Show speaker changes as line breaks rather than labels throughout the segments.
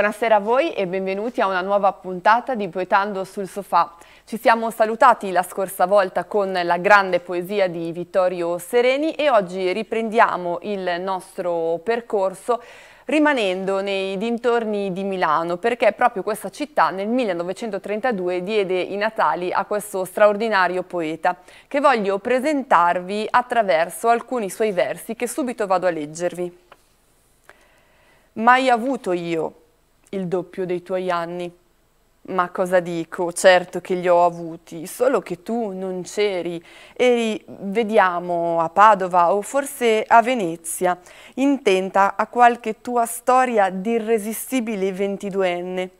Buonasera a voi e benvenuti a una nuova puntata di Poetando sul sofà. Ci siamo salutati la scorsa volta con la grande poesia di Vittorio Sereni e oggi riprendiamo il nostro percorso rimanendo nei dintorni di Milano perché proprio questa città nel 1932 diede i natali a questo straordinario poeta che voglio presentarvi attraverso alcuni suoi versi che subito vado a leggervi. Mai avuto io il doppio dei tuoi anni. Ma cosa dico? Certo che li ho avuti, solo che tu non c'eri. Eri, vediamo, a Padova o forse a Venezia, intenta a qualche tua storia d'irresistibile ventiduenne.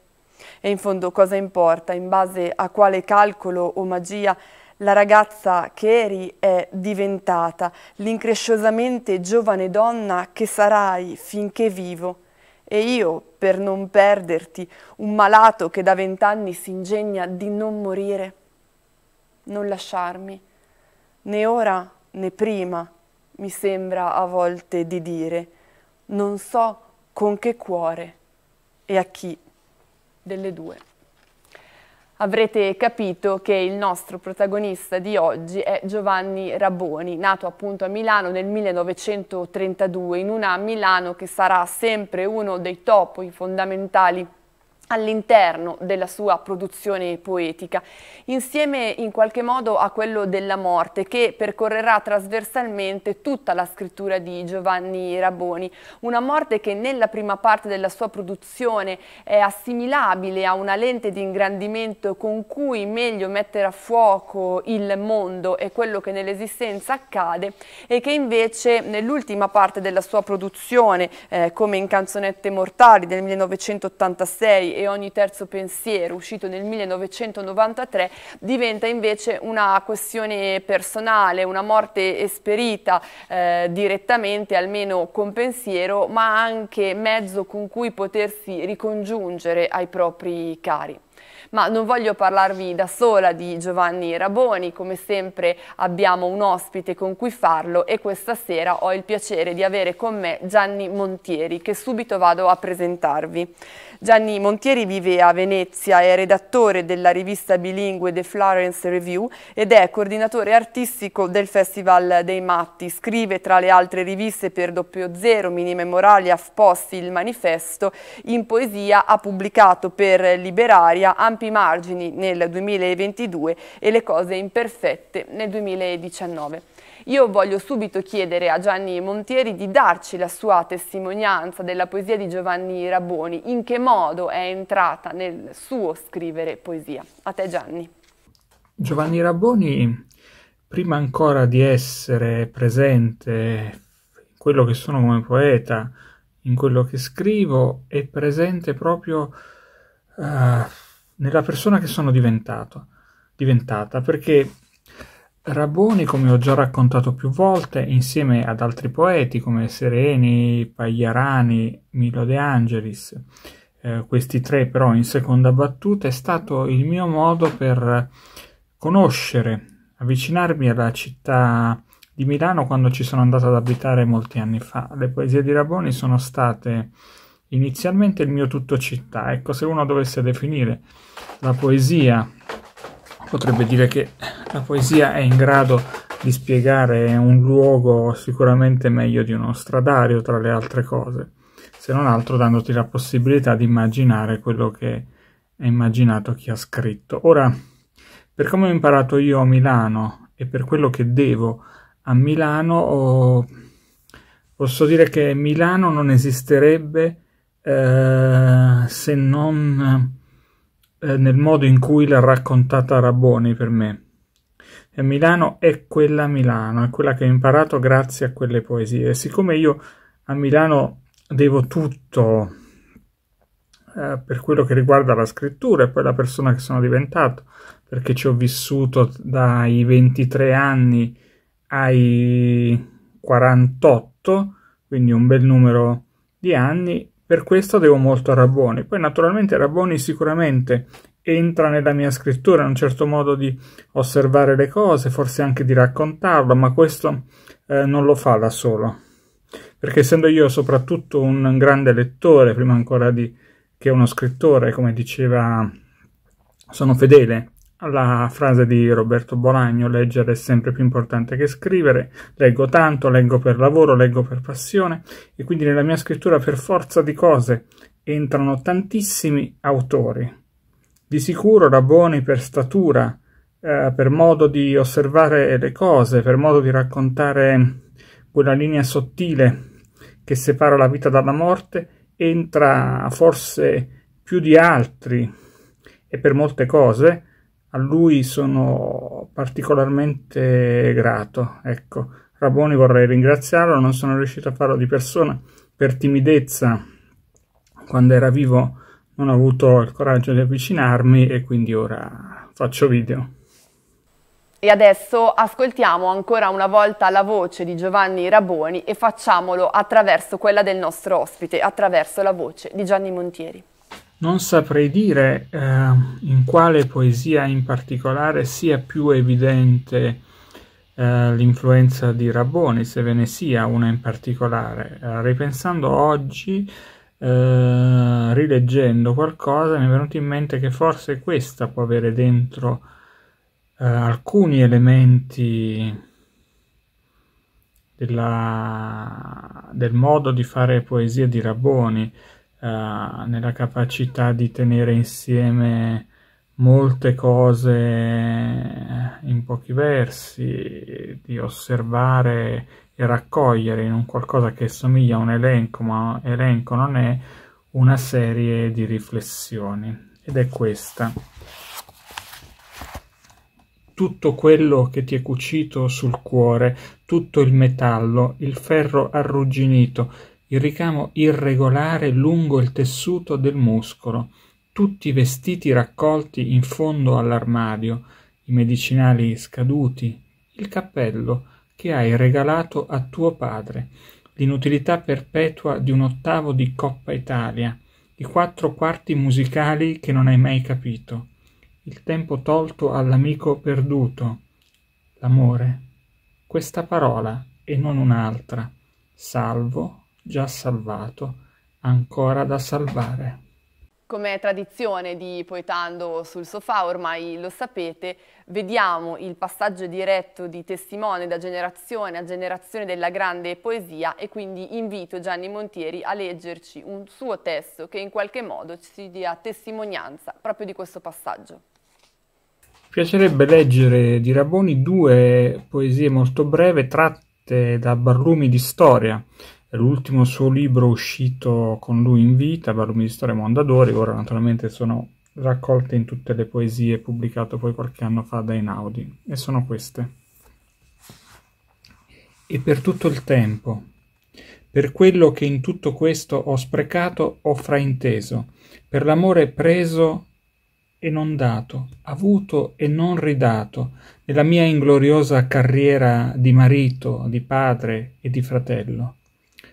E in fondo cosa importa? In base a quale calcolo o magia la ragazza che eri è diventata l'incresciosamente giovane donna che sarai finché vivo e io, per non perderti, un malato che da vent'anni si ingegna di non morire, non lasciarmi, né ora né prima, mi sembra a volte di dire, non so con che cuore e a chi delle due avrete capito che il nostro protagonista di oggi è Giovanni Raboni, nato appunto a Milano nel 1932, in una Milano che sarà sempre uno dei topi fondamentali all'interno della sua produzione poetica, insieme in qualche modo a quello della morte che percorrerà trasversalmente tutta la scrittura di Giovanni Raboni, una morte che nella prima parte della sua produzione è assimilabile a una lente di ingrandimento con cui meglio mettere a fuoco il mondo e quello che nell'esistenza accade e che invece nell'ultima parte della sua produzione, eh, come in Canzonette Mortali del 1986 e ogni terzo pensiero, uscito nel 1993, diventa invece una questione personale, una morte esperita eh, direttamente, almeno con pensiero, ma anche mezzo con cui potersi ricongiungere ai propri cari. Ma non voglio parlarvi da sola di Giovanni Raboni, come sempre abbiamo un ospite con cui farlo e questa sera ho il piacere di avere con me Gianni Montieri, che subito vado a presentarvi. Gianni Montieri vive a Venezia, è redattore della rivista bilingue The Florence Review ed è coordinatore artistico del Festival dei Matti. Scrive tra le altre riviste per Doppio Zero, Mini Memorali, Afposti, Il Manifesto. In poesia ha pubblicato per Liberaria ampi margini nel 2022 e le cose imperfette nel 2019. Io voglio subito chiedere a Gianni Montieri di darci la sua testimonianza della poesia di Giovanni Raboni, in che modo è entrata nel suo scrivere poesia. A te Gianni.
Giovanni Raboni, prima ancora di essere presente in quello che sono come poeta, in quello che scrivo, è presente proprio uh, nella persona che sono diventato, diventata, perché Raboni, come ho già raccontato più volte, insieme ad altri poeti come Sereni, Pagliarani, Milo De Angelis, eh, questi tre però in seconda battuta, è stato il mio modo per conoscere, avvicinarmi alla città di Milano quando ci sono andato ad abitare molti anni fa. Le poesie di Raboni sono state inizialmente il mio tutto città. Ecco, se uno dovesse definire la poesia, potrebbe dire che la poesia è in grado di spiegare un luogo sicuramente meglio di uno stradario, tra le altre cose, se non altro dandoti la possibilità di immaginare quello che è immaginato chi ha scritto. Ora, per come ho imparato io a Milano e per quello che devo a Milano, ho... posso dire che Milano non esisterebbe eh, se non eh, nel modo in cui l'ha raccontata Raboni per me. E Milano è quella Milano, è quella che ho imparato grazie a quelle poesie. E Siccome io a Milano devo tutto eh, per quello che riguarda la scrittura e poi la persona che sono diventato, perché ci ho vissuto dai 23 anni ai 48, quindi un bel numero di anni, per questo devo molto a Rabboni. Poi naturalmente Rabboni sicuramente entra nella mia scrittura, in un certo modo di osservare le cose, forse anche di raccontarlo, ma questo eh, non lo fa da solo. Perché essendo io soprattutto un grande lettore, prima ancora di, che uno scrittore, come diceva, sono fedele la frase di Roberto Bolagno, leggere è sempre più importante che scrivere, leggo tanto, leggo per lavoro, leggo per passione e quindi nella mia scrittura per forza di cose entrano tantissimi autori. Di sicuro Raboni per statura, eh, per modo di osservare le cose, per modo di raccontare quella linea sottile che separa la vita dalla morte, entra forse più di altri e per molte cose a lui sono particolarmente grato. Ecco, Raboni vorrei ringraziarlo, non sono riuscito a farlo di persona per timidezza. Quando era vivo non ho avuto il coraggio di avvicinarmi e quindi ora faccio video.
E adesso ascoltiamo ancora una volta la voce di Giovanni Raboni e facciamolo attraverso quella del nostro ospite, attraverso la voce di Gianni Montieri.
Non saprei dire eh, in quale poesia in particolare sia più evidente eh, l'influenza di Rabboni, se ve ne sia una in particolare. Eh, ripensando oggi, eh, rileggendo qualcosa, mi è venuto in mente che forse questa può avere dentro alcuni elementi della, del modo di fare poesia di Rabboni. Eh, nella capacità di tenere insieme molte cose eh, in pochi versi, di osservare e raccogliere in un qualcosa che somiglia a un elenco, ma elenco non è, una serie di riflessioni. Ed è questa. Tutto quello che ti è cucito sul cuore, tutto il metallo, il ferro arrugginito, il ricamo irregolare lungo il tessuto del muscolo, tutti i vestiti raccolti in fondo all'armadio, i medicinali scaduti, il cappello che hai regalato a tuo padre, l'inutilità perpetua di un ottavo di Coppa Italia, i quattro quarti musicali che non hai mai capito, il tempo tolto all'amico perduto, l'amore, questa parola e non un'altra, salvo già salvato, ancora da salvare.
Come tradizione di Poetando sul sofà, ormai lo sapete, vediamo il passaggio diretto di testimone da generazione a generazione della grande poesia e quindi invito Gianni Montieri a leggerci un suo testo che in qualche modo ci dia testimonianza proprio di questo passaggio.
Mi Piacerebbe leggere di Raboni due poesie molto breve tratte da Barlumi di Storia, è l'ultimo suo libro uscito con lui in vita, Barumi di Storia Mondadori, ora naturalmente sono raccolte in tutte le poesie pubblicate poi qualche anno fa da Einaudi, e sono queste. E per tutto il tempo, per quello che in tutto questo ho sprecato, ho frainteso, per l'amore preso e non dato, avuto e non ridato, nella mia ingloriosa carriera di marito, di padre e di fratello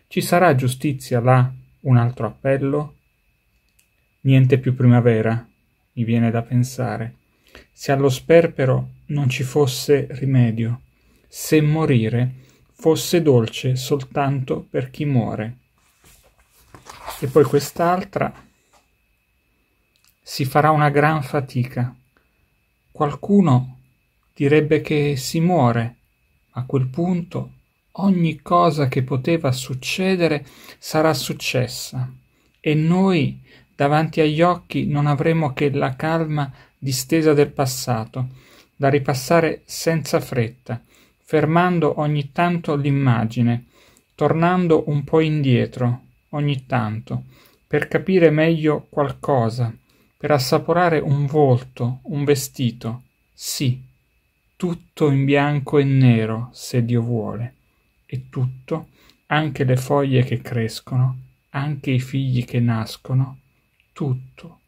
ci sarà giustizia là, un altro appello? Niente più primavera, mi viene da pensare. Se allo sperpero non ci fosse rimedio, se morire fosse dolce soltanto per chi muore. E poi quest'altra si farà una gran fatica. Qualcuno direbbe che si muore, a quel punto ogni cosa che poteva succedere sarà successa e noi davanti agli occhi non avremo che la calma distesa del passato, da ripassare senza fretta, fermando ogni tanto l'immagine, tornando un po' indietro, ogni tanto, per capire meglio qualcosa, per assaporare un volto, un vestito, sì, tutto in bianco e nero, se Dio vuole e tutto, anche le foglie che crescono, anche i figli che nascono, tutto,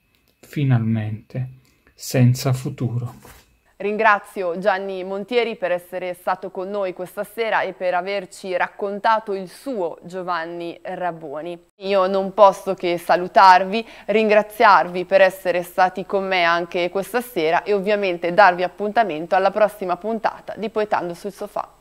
finalmente, senza futuro.
Ringrazio Gianni Montieri per essere stato con noi questa sera e per averci raccontato il suo Giovanni Rabboni. Io non posso che salutarvi, ringraziarvi per essere stati con me anche questa sera e ovviamente darvi appuntamento alla prossima puntata di Poetando sul Sofà.